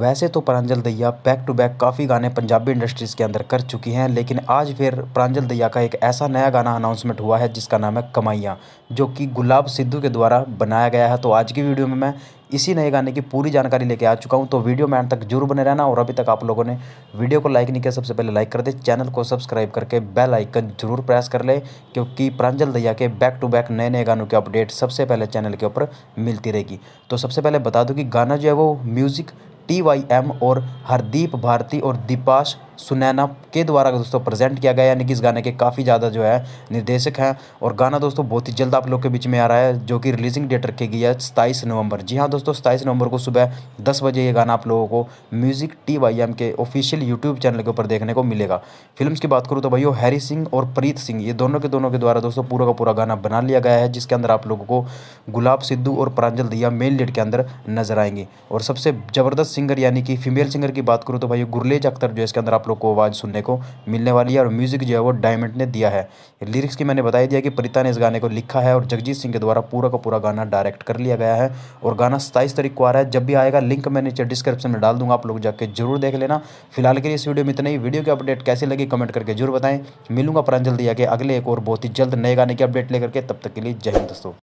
वैसे तो प्रांजल दैया बैक टू बैक काफ़ी गाने पंजाबी इंडस्ट्रीज़ के अंदर कर चुकी हैं लेकिन आज फिर प्रांजल दैया का एक ऐसा नया गाना अनाउंसमेंट हुआ है जिसका नाम है कमाइया जो कि गुलाब सिद्धू के द्वारा बनाया गया है तो आज की वीडियो में मैं इसी नए गाने की पूरी जानकारी लेके आ चुका हूँ तो वीडियो में तक जरूर बने रहना और अभी तक आप लोगों ने वीडियो को लाइक नहीं किया सबसे पहले लाइक कर दे चैनल को सब्सक्राइब करके बेल आइकन जरूर प्रेस कर ले क्योंकि प्रांजल दैया के बैक टू बैक नए नए गानों के अपडेट सबसे पहले चैनल के ऊपर मिलती रहेगी तो सबसे पहले बता दूँ कि गाना जो है वो म्यूज़िक टी वाई एम और हरदीप भारती और दीपाश सुनैना के द्वारा दोस्तों प्रेजेंट किया गया यानी कि इस गाने के काफ़ी ज़्यादा जो है निर्देशक हैं और गाना दोस्तों बहुत ही जल्द आप लोग के बीच में आ रहा है जो कि रिलीजिंग डेट रखी गई है सताईस नवंबर जी हाँ दोस्तों सताईस नवंबर को सुबह दस बजे ये गाना आप लोगों को म्यूजिक टी वाई एम के ऑफिशियल यूट्यूब चैनल के ऊपर देखने को मिलेगा फिल्म की बात करूँ तो भैया हैरी सिंह और प्रीत सिंह ये दोनों के दोनों के द्वारा दोस्तों पूरा का पूरा गाना बना लिया गया है जिसके अंदर आप लोगों को गुलाब सिद्धू और प्रांजल दिया मेन लीड के अंदर नजर आएंगे और सबसे ज़बरदस्त सिंगर यानी कि फीमेल सिंगर की बात करूँ तो भाई गुरलेज अख्तर जो इसके अंदर आप लोग को आवाज़ सुनने को मिलने वाली है और म्यूज़िक जो है वो डायमंड ने दिया है लिरिक्स की मैंने बताई दिया कि प्रीता ने इस गाने को लिखा है और जगजीत सिंह के द्वारा पूरा का पूरा गाना डायरेक्ट कर लिया गया है और गाना सताईस तारीख को आ रहा है जब भी आएगा लिंक मैं नीचे डिस्क्रिप्शन में डाल दूंगा आप लोग जाकर जरूर देख लेना फिलहाल के लिए इस वीडियो में इतना ही वीडियो की अपडेट कैसे लगी कमेंट करके जरूर बताएं मिलूंगा प्रांजल दिया के अगले एक और बहुत ही जल्द नए गाने की अपडेट लेकर के तब तक के लिए जय हिंद दोस्तों